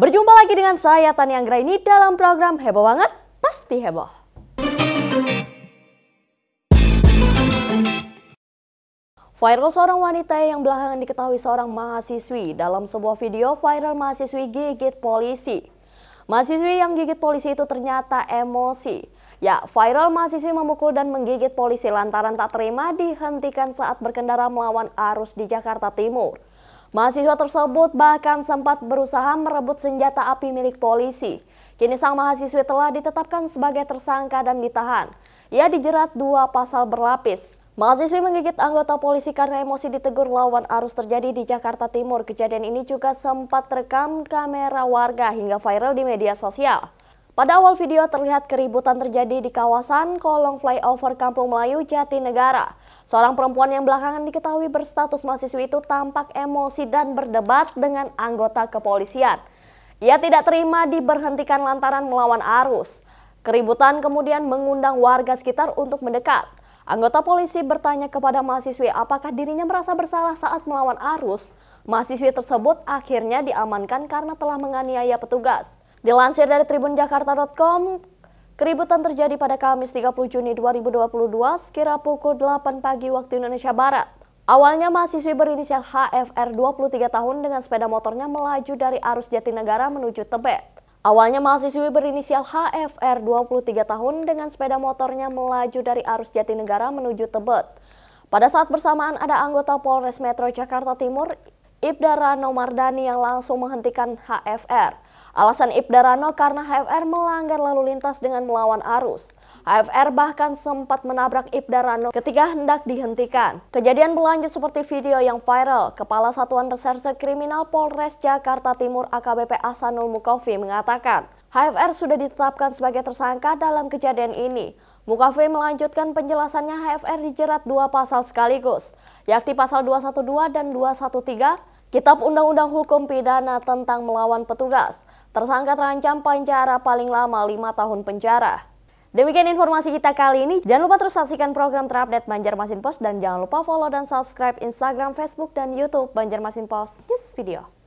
Berjumpa lagi dengan saya Tani Anggra ini dalam program Heboh Banget, Pasti Heboh. Viral seorang wanita yang belakangan diketahui seorang mahasiswi dalam sebuah video viral mahasiswi gigit polisi. Mahasiswi yang gigit polisi itu ternyata emosi. Ya, viral mahasiswi memukul dan menggigit polisi lantaran tak terima dihentikan saat berkendara melawan arus di Jakarta Timur. Mahasiswa tersebut bahkan sempat berusaha merebut senjata api milik polisi. Kini sang mahasiswa telah ditetapkan sebagai tersangka dan ditahan. Ia dijerat dua pasal berlapis. Mahasiswi menggigit anggota polisi karena emosi ditegur lawan arus terjadi di Jakarta Timur. Kejadian ini juga sempat rekam kamera warga hingga viral di media sosial. Pada awal video terlihat keributan terjadi di kawasan kolong flyover Kampung Melayu Jatinegara. Seorang perempuan yang belakangan diketahui berstatus mahasiswi itu tampak emosi dan berdebat dengan anggota kepolisian. Ia tidak terima diberhentikan lantaran melawan arus. Keributan kemudian mengundang warga sekitar untuk mendekat. Anggota polisi bertanya kepada mahasiswi apakah dirinya merasa bersalah saat melawan arus. Mahasiswi tersebut akhirnya diamankan karena telah menganiaya petugas. Dilansir dari tribunjakarta.com, keributan terjadi pada Kamis 30 Juni 2022 sekira pukul 8 pagi waktu Indonesia Barat. Awalnya mahasiswi berinisial HFR 23 tahun dengan sepeda motornya melaju dari arus Jatinegara menuju Tebet. Awalnya mahasiswi berinisial HFR 23 tahun dengan sepeda motornya melaju dari arus Jatinegara menuju Tebet. Pada saat bersamaan ada anggota Polres Metro Jakarta Timur Ibda Rano Mardani yang langsung menghentikan HFR. Alasan Ibda Rano karena HFR melanggar lalu lintas dengan melawan arus. HFR bahkan sempat menabrak Ibda Rano ketika hendak dihentikan. Kejadian berlanjut seperti video yang viral. Kepala Satuan Reserse Kriminal Polres Jakarta Timur AKBP Asanul Mukofi mengatakan, HFR sudah ditetapkan sebagai tersangka dalam kejadian ini. Mukafe melanjutkan penjelasannya HFR dijerat dua pasal sekaligus, yakni pasal 212 dan 213 Kitab Undang-Undang Hukum Pidana tentang melawan petugas. Tersangka terancam penjara paling lama lima tahun penjara. Demikian informasi kita kali ini. Jangan lupa terus saksikan program terupdate Banjarmasin Post dan jangan lupa follow dan subscribe Instagram, Facebook, dan YouTube Banjarmasin Post News Video.